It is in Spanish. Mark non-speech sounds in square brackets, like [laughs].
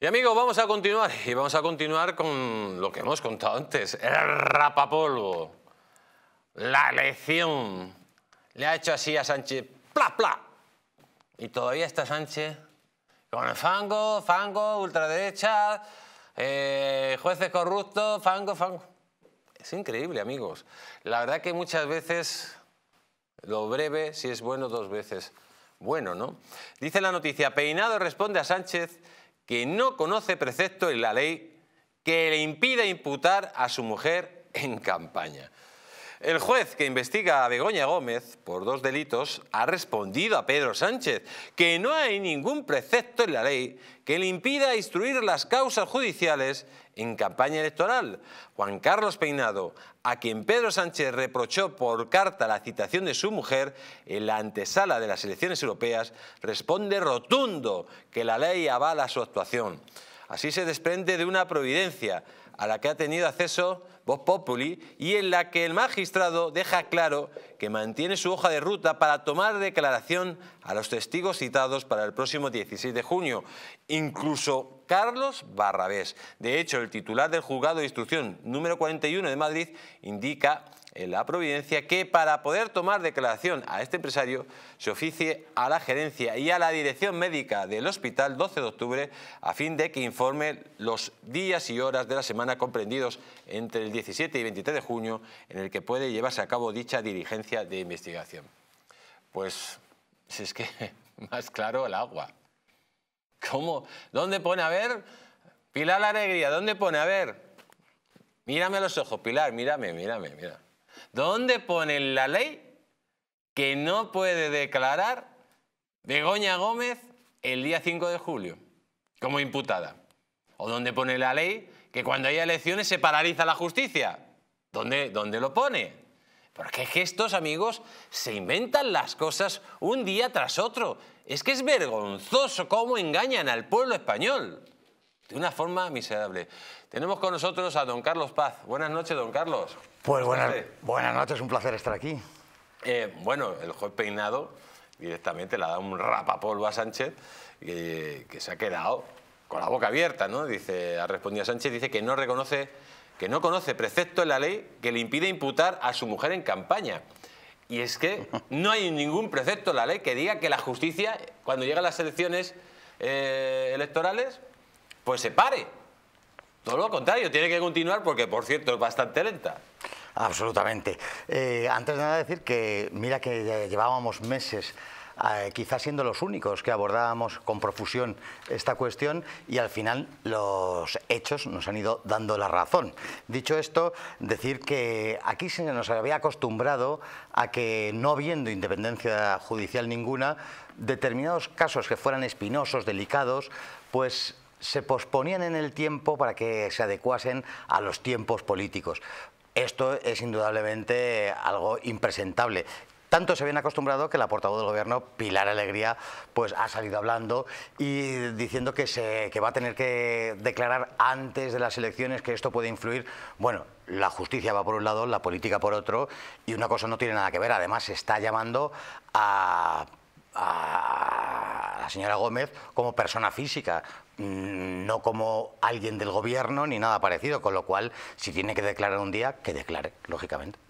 Y amigos, vamos a continuar. Y vamos a continuar con lo que hemos contado antes. El rapapolvo. La lección Le ha hecho así a Sánchez. ¡Pla, pla! Y todavía está Sánchez con el fango, fango, ultraderecha, eh, jueces corruptos, fango, fango. Es increíble, amigos. La verdad que muchas veces lo breve, si es bueno, dos veces. Bueno, ¿no? Dice la noticia, Peinado responde a Sánchez que no conoce precepto en la ley que le impida imputar a su mujer en campaña. El juez que investiga a Begoña Gómez por dos delitos ha respondido a Pedro Sánchez que no hay ningún precepto en la ley que le impida instruir las causas judiciales en campaña electoral. Juan Carlos Peinado, a quien Pedro Sánchez reprochó por carta la citación de su mujer en la antesala de las elecciones europeas, responde rotundo que la ley avala su actuación. Así se desprende de una providencia a la que ha tenido acceso Vox Populi y en la que el magistrado deja claro que mantiene su hoja de ruta para tomar declaración a los testigos citados para el próximo 16 de junio, incluso Carlos Barrabés. De hecho, el titular del juzgado de instrucción número 41 de Madrid indica en la Providencia que para poder tomar declaración a este empresario se oficie a la gerencia y a la dirección médica del hospital 12 de octubre a fin de que informe los días y horas de la semana comprendidos entre el 17 y 23 de junio, en el que puede llevarse a cabo dicha diligencia de investigación. Pues, si es que [laughs] más claro el agua. ¿Cómo? ¿Dónde pone a ver? Pilar la Alegría, ¿dónde pone a ver? Mírame a los ojos, Pilar, mírame, mírame, mira. ¿Dónde pone la ley que no puede declarar Begoña Gómez el día 5 de julio como imputada? ¿O dónde pone la ley que cuando haya elecciones se paraliza la justicia. ¿Dónde, dónde lo pone? Porque gestos, amigos, se inventan las cosas un día tras otro. Es que es vergonzoso cómo engañan al pueblo español. De una forma miserable. Tenemos con nosotros a don Carlos Paz. Buenas noches, don Carlos. Pues buenas, buenas noches, un placer estar aquí. Eh, bueno, el juez peinado directamente le ha dado un rapapolvo a Sánchez que se ha quedado con la boca abierta, ¿no? Dice, ha respondido Sánchez, dice que no reconoce, que no conoce precepto en la ley que le impide imputar a su mujer en campaña. Y es que [laughs] no hay ningún precepto en la ley que diga que la justicia, cuando llegan las elecciones eh, electorales, pues se pare. Todo lo contrario, tiene que continuar porque, por cierto, es bastante lenta. Absolutamente. Eh, antes de nada decir que, mira que llevábamos meses eh, quizás siendo los únicos que abordábamos con profusión esta cuestión y al final los hechos nos han ido dando la razón. Dicho esto, decir que aquí se nos había acostumbrado a que no habiendo independencia judicial ninguna, determinados casos que fueran espinosos, delicados, pues se posponían en el tiempo para que se adecuasen a los tiempos políticos. Esto es indudablemente algo impresentable tanto se habían acostumbrado que la portavoz del gobierno, Pilar Alegría, pues ha salido hablando y diciendo que, se, va a tener que declarar antes de las elecciones que esto puede influir. Bueno, la justicia va por un lado, la política por otro, y una cosa no tiene nada que ver. Además, se está llamando a la señora Gómez como persona física, mm, no como alguien del gobierno ni nada parecido, con lo cual, si tiene que declarar un día, que declare, lógicamente.